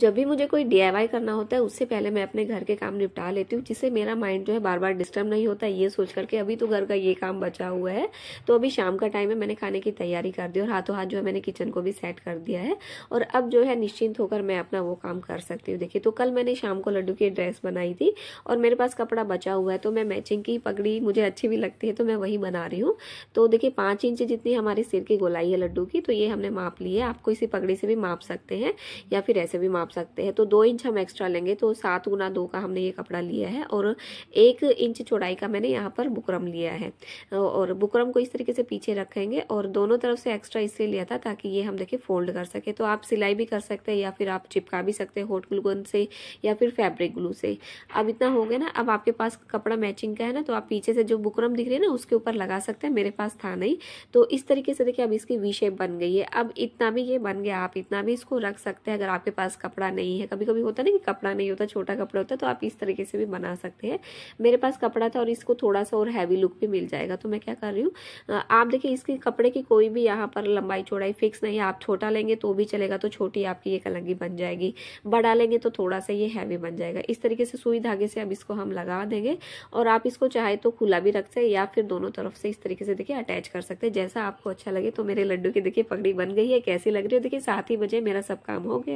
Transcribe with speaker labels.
Speaker 1: जब भी मुझे कोई डीआईवाई करना होता है उससे पहले मैं अपने घर के काम निपटा लेती हूँ जिससे मेरा माइंड जो है बार बार डिस्टर्ब नहीं होता ये सोच करके अभी तो घर का ये काम बचा हुआ है तो अभी शाम का टाइम है मैंने खाने की तैयारी कर दी और हाथों हाथ जो है मैंने किचन को भी सेट कर दिया है और अब जो है निश्चिंत होकर मैं अपना वो काम कर सकती हूँ देखिए तो कल मैंने शाम को लड्डू की ड्रेस बनाई थी और मेरे पास कपड़ा बचा हुआ है तो मैं मैचिंग की पगड़ी मुझे अच्छी भी लगती है तो मैं वही बना रही हूँ तो देखिए पाँच इंच जितनी हमारे सिर की गोलाई है लड्डू की तो ये हमने माप ली है आपको इसी पगड़ी से भी माप सकते हैं या फिर ऐसे भी माप नाप सकते हैं तो दो इंच हम एक्स्ट्रा लेंगे तो सात गुना दो का हमने ये कपड़ा लिया है और एक इंच चौड़ाई का मैंने यहाँ पर बुकरम लिया है और बुकरम को इस तरीके से पीछे रखेंगे और दोनों तरफ से एक्स्ट्रा इसलिए लिया था ताकि ये हम देखिए फोल्ड कर सके तो आप सिलाई भी कर सकते हैं या फिर आप चिपका भी सकते हैं होट ग्लूगन से या फिर फैब्रिक ग्लू से अब इतना हो गया ना अब आपके पास कपड़ा मैचिंग का है ना तो आप पीछे से जो बुकरम दिख रही है ना उसके ऊपर लगा सकते हैं मेरे पास था नहीं तो इस तरीके से देखिए अब इसकी वी शेप बन गई है अब इतना भी ये बन गया आप इतना भी इसको रख सकते हैं अगर आपके पास कपड़ा नहीं है कभी कभी होता ना कि कपड़ा नहीं होता छोटा कपड़ा होता है तो आप इस तरीके से भी बना सकते हैं मेरे पास कपड़ा था और इसको थोड़ा सा और हैवी लुक भी मिल जाएगा तो मैं क्या कर रही हूँ आप देखिए इसके कपड़े की कोई भी यहाँ पर लंबाई चौड़ाई फिक्स नहीं है आप छोटा लेंगे तो भी चलेगा तो छोटी आपकी ये कलंगी बन जाएगी बड़ा लेंगे तो थोड़ा सा ये हैवी बन जाएगा इस तरीके से सुई धागे से अब इसको हम लगा देंगे और आप इसको चाहे तो खुला भी रख सकते या फिर दोनों तरफ से इस तरीके से देखिए अटैच कर सकते हैं जैसा आपको अच्छा लगे तो मेरे लड्डू की देखिए पगड़ी बन गई है कैसी लग रही है देखिए साथ ही बजे मेरा सब काम हो गया